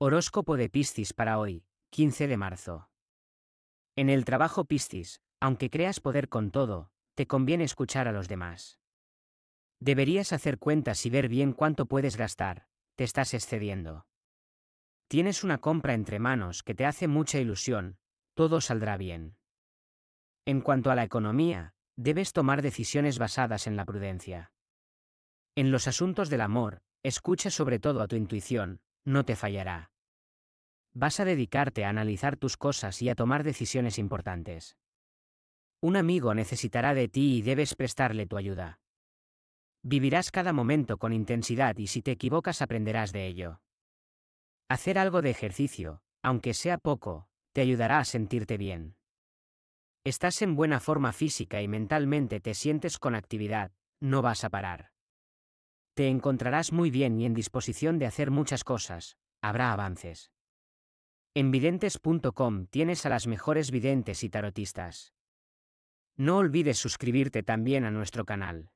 Horóscopo de Piscis para hoy, 15 de marzo. En el trabajo Piscis, aunque creas poder con todo, te conviene escuchar a los demás. Deberías hacer cuentas y ver bien cuánto puedes gastar, te estás excediendo. Tienes una compra entre manos que te hace mucha ilusión, todo saldrá bien. En cuanto a la economía, debes tomar decisiones basadas en la prudencia. En los asuntos del amor, escucha sobre todo a tu intuición, no te fallará. Vas a dedicarte a analizar tus cosas y a tomar decisiones importantes. Un amigo necesitará de ti y debes prestarle tu ayuda. Vivirás cada momento con intensidad y si te equivocas aprenderás de ello. Hacer algo de ejercicio, aunque sea poco, te ayudará a sentirte bien. Estás en buena forma física y mentalmente te sientes con actividad, no vas a parar. Te encontrarás muy bien y en disposición de hacer muchas cosas, habrá avances. En videntes.com tienes a las mejores videntes y tarotistas. No olvides suscribirte también a nuestro canal.